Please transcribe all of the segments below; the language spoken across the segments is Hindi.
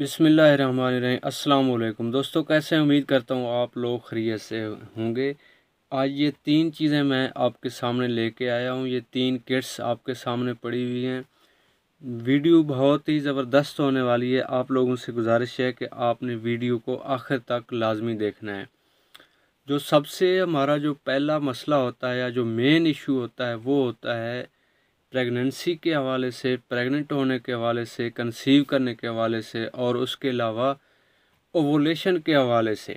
अस्सलाम वालेकुम दोस्तों कैसे उम्मीद करता हूँ आप लोग खरीय से होंगे आज ये तीन चीज़ें मैं आपके सामने लेके आया हूँ ये तीन किट्स आपके सामने पड़ी हुई हैं वीडियो बहुत ही ज़बरदस्त होने वाली है आप लोगों से गुजारिश है कि आपने वीडियो को आखिर तक लाजमी देखना है जो सबसे हमारा जो पहला मसला होता है या जो मेन इशू होता है वो होता है प्रेगनेंसी के हवाले से प्रेग्नेंट होने के हवाले से कंसीव करने के हवाले से और उसके अलावा ओवोलेशन के हवाले से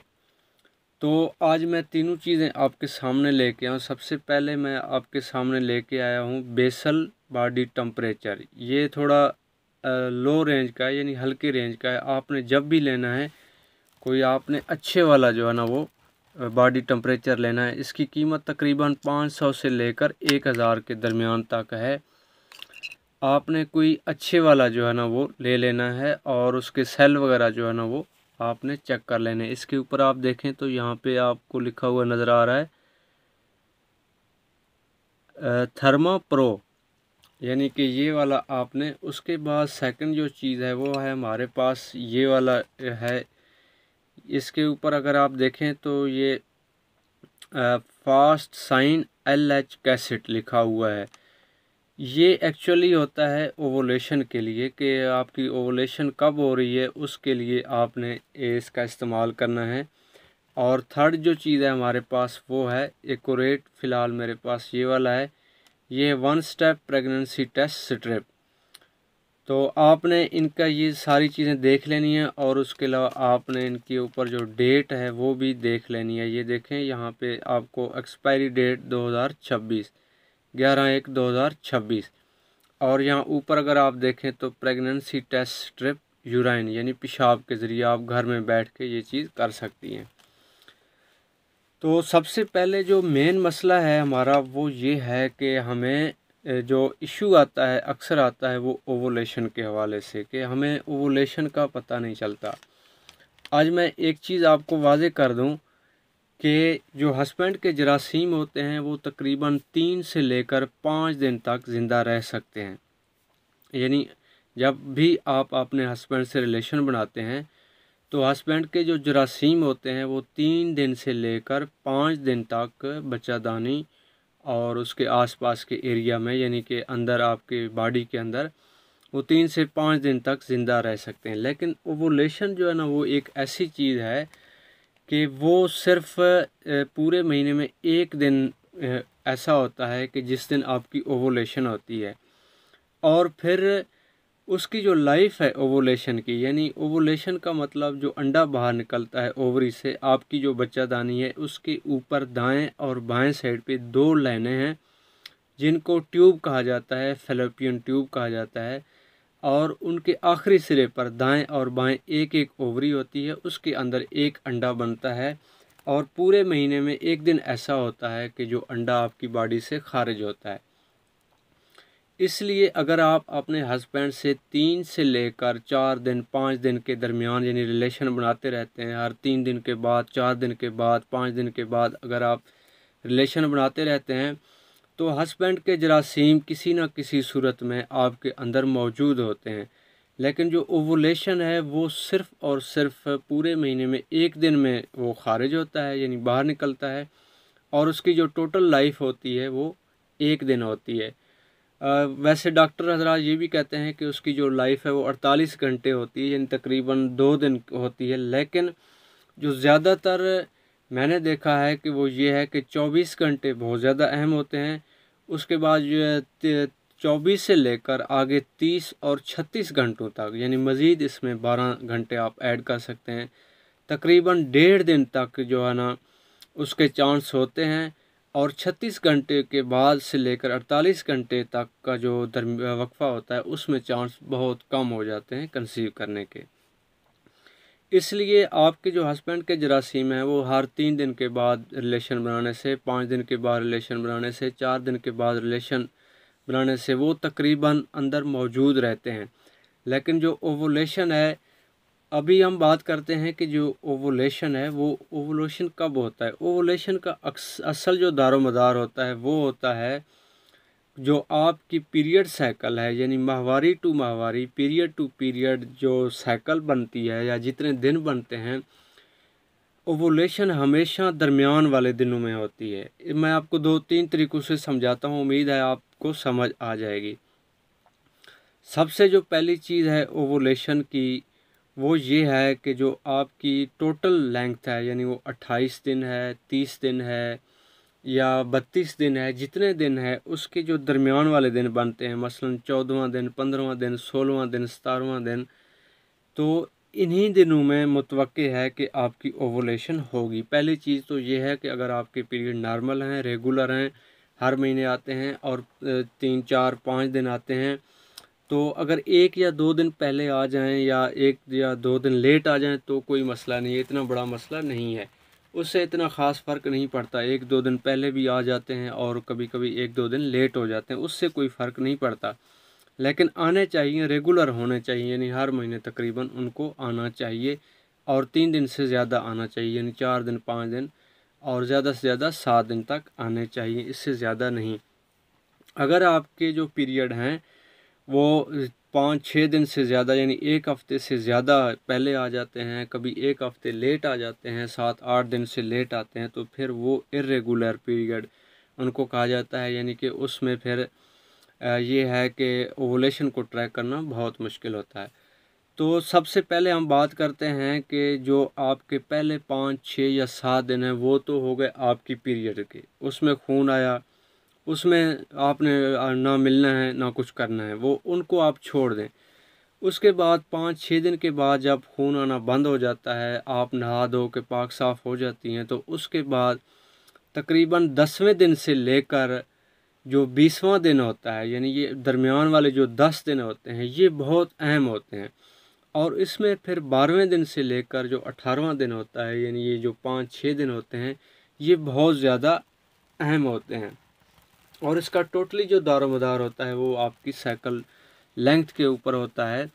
तो आज मैं तीनों चीज़ें आपके सामने लेके आऊँ सबसे पहले मैं आपके सामने लेके आया हूँ बेसल बॉडी टम्परेचर ये थोड़ा लो रेंज का है यानी हल्के रेंज का है आपने जब भी लेना है कोई आपने अच्छे वाला जो है ना वो बॉडी टम्परेचर लेना है इसकी कीमत तकरीबन पाँच सौ से लेकर एक हज़ार के दरमियान तक है आपने कोई अच्छे वाला जो है ना वो ले लेना है और उसके सेल वगैरह जो है ना वो आपने चेक कर लेने इसके ऊपर आप देखें तो यहाँ पे आपको लिखा हुआ नज़र आ रहा है थर्मा प्रो यानी कि ये वाला आपने उसके बाद सेकंड जो चीज़ है वो है हमारे पास ये वाला है इसके ऊपर अगर आप देखें तो ये fast sign L H cassette लिखा हुआ है ये एक्चुअली होता है ओवोलेशन के लिए कि आपकी ओवोलेशन कब हो रही है उसके लिए आपने इसका इस्तेमाल करना है और थर्ड जो चीज़ है हमारे पास वो है एकोरेट फ़िलहाल मेरे पास ये वाला है ये one step pregnancy test strip तो आपने इनका ये सारी चीज़ें देख लेनी है और उसके अलावा आपने इनके ऊपर जो डेट है वो भी देख लेनी है ये देखें यहाँ पे आपको एक्सपायरी डेट 2026 ग्यारह एक दो और यहाँ ऊपर अगर आप देखें तो प्रेगनेंसी टेस्ट स्ट्रिप यूराइन यानी पेशाब के ज़रिए आप घर में बैठ के ये चीज़ कर सकती हैं तो सबसे पहले जो मेन मसला है हमारा वो ये है कि हमें जो इशू आता है अक्सर आता है वो ओवोलेशन के हवाले से कि हमें ओवोलेशन का पता नहीं चलता आज मैं एक चीज़ आपको वाजे कर दूं कि जो हस्बैंड के जरासीम होते हैं वो तकरीबन तीन से लेकर पाँच दिन तक ज़िंदा रह सकते हैं यानी जब भी आप अपने हस्बैंड से रिलेशन बनाते हैं तो हस्बैंड के जो जरासीम होते हैं वो तीन दिन से लेकर पाँच दिन तक बच्चादानी और उसके आसपास के एरिया में यानी कि अंदर आपके बॉडी के अंदर वो तीन से पाँच दिन तक ज़िंदा रह सकते हैं लेकिन ओवोलेशन जो है ना वो एक ऐसी चीज़ है कि वो सिर्फ पूरे महीने में एक दिन ऐसा होता है कि जिस दिन आपकी ओवोलेशन होती है और फिर उसकी जो लाइफ है ओवोलेशन की यानी ओवोलेशन का मतलब जो अंडा बाहर निकलता है ओवरी से आपकी जो बच्चादानी है उसके ऊपर दाएं और बाएं साइड पे दो लाइनें हैं जिनको ट्यूब कहा जाता है फेलोपियन ट्यूब कहा जाता है और उनके आखिरी सिरे पर दाएं और बाएं एक एक ओवरी होती है उसके अंदर एक अंडा बनता है और पूरे महीने में एक दिन ऐसा होता है कि जो अंडा आपकी बॉडी से खारिज होता है इसलिए अगर आप अपने हस्बैंड से तीन से लेकर चार दिन पाँच दिन के दरमियान यानी रिलेशन बनाते रहते हैं हर तीन दिन के बाद चार दिन के बाद पाँच दिन के बाद अगर आप रिलेशन बनाते रहते हैं तो हस्बैंड के जरासीम किसी न किसी सूरत में आपके अंदर मौजूद होते हैं लेकिन जो ओवोलेशन है वो सिर्फ़ और सिर्फ पूरे महीने में एक दिन में वो खारिज होता है यानी बाहर निकलता है और उसकी जो टोटल लाइफ होती है वो एक दिन होती है वैसे डॉक्टर हजरा ये भी कहते हैं कि उसकी जो लाइफ है वो अड़तालीस घंटे होती है यानी तकरीबन दो दिन होती है लेकिन जो ज़्यादातर मैंने देखा है कि वो ये है कि चौबीस घंटे बहुत ज़्यादा अहम होते हैं उसके बाद जो है चौबीस से लेकर आगे तीस और छत्तीस घंटों तक यानी मज़ीद इसमें बारह घंटे आप ऐड कर सकते हैं तकरीबन डेढ़ दिन तक जो है ना उसके चांस होते हैं और 36 घंटे के बाद से लेकर 48 घंटे तक का जो वक्फा होता है उसमें चांस बहुत कम हो जाते हैं कंसीव करने के इसलिए आपके जो हस्बैंड के जरासीम हैं वो हर तीन दिन के बाद रिलेशन बनाने से पाँच दिन के बाद रिलेशन बनाने से चार दिन के बाद रिलेशन बनाने से वो तकरीबन अंदर मौजूद रहते हैं लेकिन जो ओवोलेशन है अभी हम बात करते हैं कि जो ओवोलेशन है वो ओवोलेशन कब होता है ओवोलेशन का असल जो दारोमदार होता है वो होता है जो आपकी पीरियड साइकिल है यानी माहवारी टू माहवारी पीरियड टू पीरियड जो साइकिल बनती है या जितने दिन बनते हैं ओवोलेशन हमेशा दरमियान वाले दिनों में होती है मैं आपको दो तीन तरीक़ों से समझाता हूँ उम्मीद है आपको समझ आ जाएगी सबसे जो पहली चीज़ है ओवोलेशन की वो ये है कि जो आपकी टोटल लेंथ है यानी वो अट्ठाईस दिन है तीस दिन है या बत्तीस दिन है जितने दिन है उसके जो दरमियान वाले दिन बनते हैं मसलन चौदहवा दिन पंद्रहवा दिन सोलहवा दिन सतारवा दिन तो इन्हीं दिनों में मुतव है कि आपकी ओवोलेशन होगी पहली चीज़ तो ये है कि अगर आपके पीरियड नॉर्मल हैं रेगुलर हैं हर महीने आते हैं और तीन चार पाँच दिन आते हैं तो अगर एक या दो दिन पहले आ जाएं या एक या दो दिन लेट आ जाएं तो कोई मसला नहीं है इतना बड़ा मसला नहीं है उससे इतना ख़ास फ़र्क नहीं पड़ता एक दो दिन पहले भी आ जाते हैं और कभी कभी एक दो दिन लेट हो जाते हैं उससे कोई फ़र्क नहीं पड़ता लेकिन आने चाहिए रेगुलर होने चाहिए यानी हर महीने तकरीबन उनको आना चाहिए और तीन दिन से ज़्यादा आना चाहिए यानी चार दिन पाँच दिन और ज़्यादा से ज़्यादा सात दिन तक आने चाहिए इससे ज़्यादा नहीं अगर आपके जो पीरियड हैं वो पाँच छः दिन से ज़्यादा यानी एक हफ़्ते से ज़्यादा पहले आ जाते हैं कभी एक हफ़्ते लेट आ जाते हैं सात आठ दिन से लेट आते हैं तो फिर वो इरेगुलर पीरियड उनको कहा जाता है यानी कि उसमें फिर ये है कि ओवलेशन को ट्रैक करना बहुत मुश्किल होता है तो सबसे पहले हम बात करते हैं कि जो आपके पहले पाँच छः या सात दिन हैं वो तो हो गए आपकी पीरियड के उसमें खून आया उसमें आपने ना मिलना है ना कुछ करना है वो उनको आप छोड़ दें उसके बाद पाँच छः दिन के बाद जब खून आना बंद हो जाता है आप नहा धो के पाक साफ़ हो जाती हैं तो उसके बाद तकरीबन दसवें दिन से लेकर जो बीसवां दिन होता है यानी ये दरमियान वाले जो दस दिन होते हैं ये बहुत अहम होते हैं और इसमें फिर बारहवें दिन से लेकर जो अठारहवा दिन होता है यानी ये जो पाँच छः दिन होते हैं ये बहुत ज़्यादा अहम होते हैं और इसका टोटली जो दारोमदार होता है वो आपकी साइकिल लेंथ के ऊपर होता है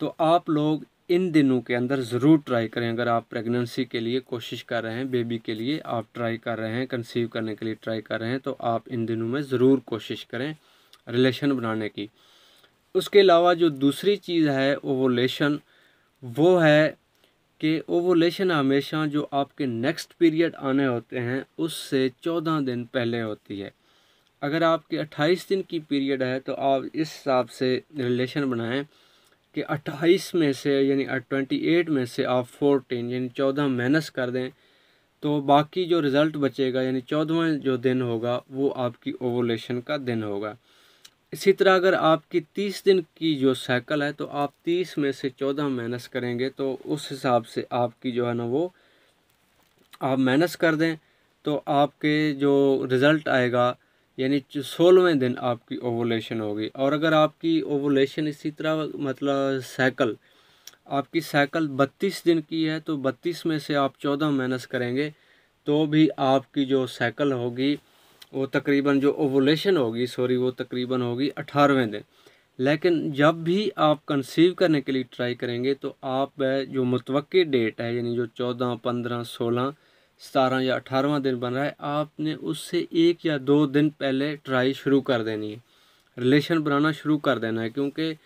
तो आप लोग इन दिनों के अंदर ज़रूर ट्राई करें अगर आप प्रेगनेंसी के लिए कोशिश कर रहे हैं बेबी के लिए आप ट्राई कर रहे हैं कंसीव करने के लिए ट्राई कर रहे हैं तो आप इन दिनों में ज़रूर कोशिश करें रिलेशन बनाने की उसके अलावा जो दूसरी चीज़ है ओवोलेशन वो है कि ओवोलेशन हमेशा जो आपके नेक्स्ट पीरियड आने होते हैं उससे चौदह दिन पहले होती है अगर आपके 28 दिन की पीरियड है तो आप इस हिसाब से रिलेशन बनाएं कि 28 में से यानी 28 में से आप 14 यानी 14 माइनस कर दें तो बाकी जो रिज़ल्ट बचेगा यानी चौदहवा जो दिन होगा वो आपकी ओवोलेशन का दिन होगा इसी तरह अगर आपकी तीस दिन की जो साइकिल है तो आप तीस में से चौदह माइनस करेंगे तो उस हिसाब से आपकी जो है ना वो आप माइनस कर दें तो आपके जो रिज़ल्ट आएगा यानी सोलहवें दिन आपकी ओवोलेशन होगी और अगर आपकी ओवोलेशन इसी तरह मतलब साइकिल आपकी साइकिल बत्तीस दिन की है तो बत्तीस में से आप चौदह माइनस करेंगे तो भी आपकी जो साइकिल होगी वो तकरीबन जो ओवोलेशन होगी सॉरी वो तकरीबन होगी अठारहवें दिन लेकिन जब भी आप कंसीव करने के लिए ट्राई करेंगे तो आप जो मुतवक़ डेट है यानी जो चौदह पंद्रह सोलह सतारह या अठारहवा दिन बन रहा है आपने उससे एक या दो दिन पहले ट्राई शुरू कर देनी है रिलेशन बनाना शुरू कर देना है क्योंकि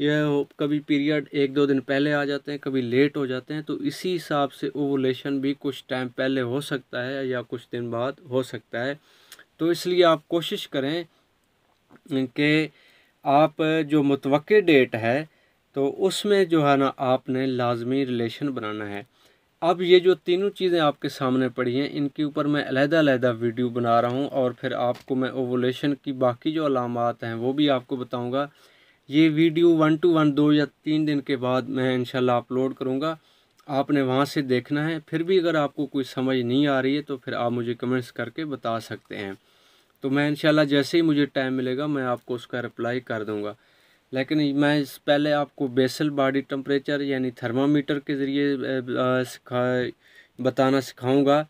यह कभी पीरियड एक दो दिन पहले आ जाते हैं कभी लेट हो जाते हैं तो इसी हिसाब से ओवोलेशन भी कुछ टाइम पहले हो सकता है या कुछ दिन बाद हो सकता है तो इसलिए आप कोशिश करें कि आप जो मुतव डेट है तो उसमें जो है ना आपने लाजमी रिलेशन बनाना है अब ये जो तीनों चीज़ें आपके सामने पड़ी हैं इनके ऊपर मैं अलहदा अलहदा वीडियो बना रहा हूँ और फिर आपको मैं ओवोलेशन की बाकी जो अलामत हैं वो भी आपको बताऊँगा ये वीडियो वन टू वन दो या तीन दिन के बाद मैं इनशाला अपलोड करूँगा आपने वहाँ से देखना है फिर भी अगर आपको कोई समझ नहीं आ रही है तो फिर आप मुझे कमेंट्स करके बता सकते हैं तो मैं इनशाला जैसे ही मुझे टाइम मिलेगा मैं आपको उसका रिप्लाई कर दूँगा लेकिन मैं इस पहले आपको बेसल बॉडी टम्परेचर यानी थर्मामीटर के ज़रिए सिखा बताना सिखाऊंगा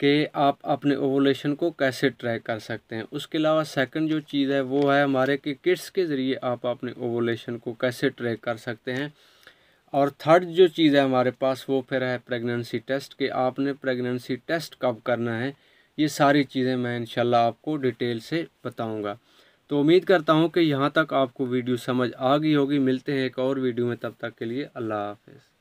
कि आप अपने ओवोलेशन को कैसे ट्रैक कर सकते हैं उसके अलावा सेकंड जो चीज़ है वो है हमारे के किट्स के ज़रिए आप अपने ओवोलेशन को कैसे ट्रैक कर सकते हैं और थर्ड जो चीज़ है हमारे पास वो फिर है प्रेगनेंसी टेस्ट कि आपने प्रेगनेंसी टेस्ट कब करना है ये सारी चीज़ें मैं इनशाला आपको डिटेल से बताऊँगा तो उम्मीद करता हूँ कि यहाँ तक आपको वीडियो समझ आ गई होगी मिलते हैं एक और वीडियो में तब तक के लिए अल्लाह हाफिज़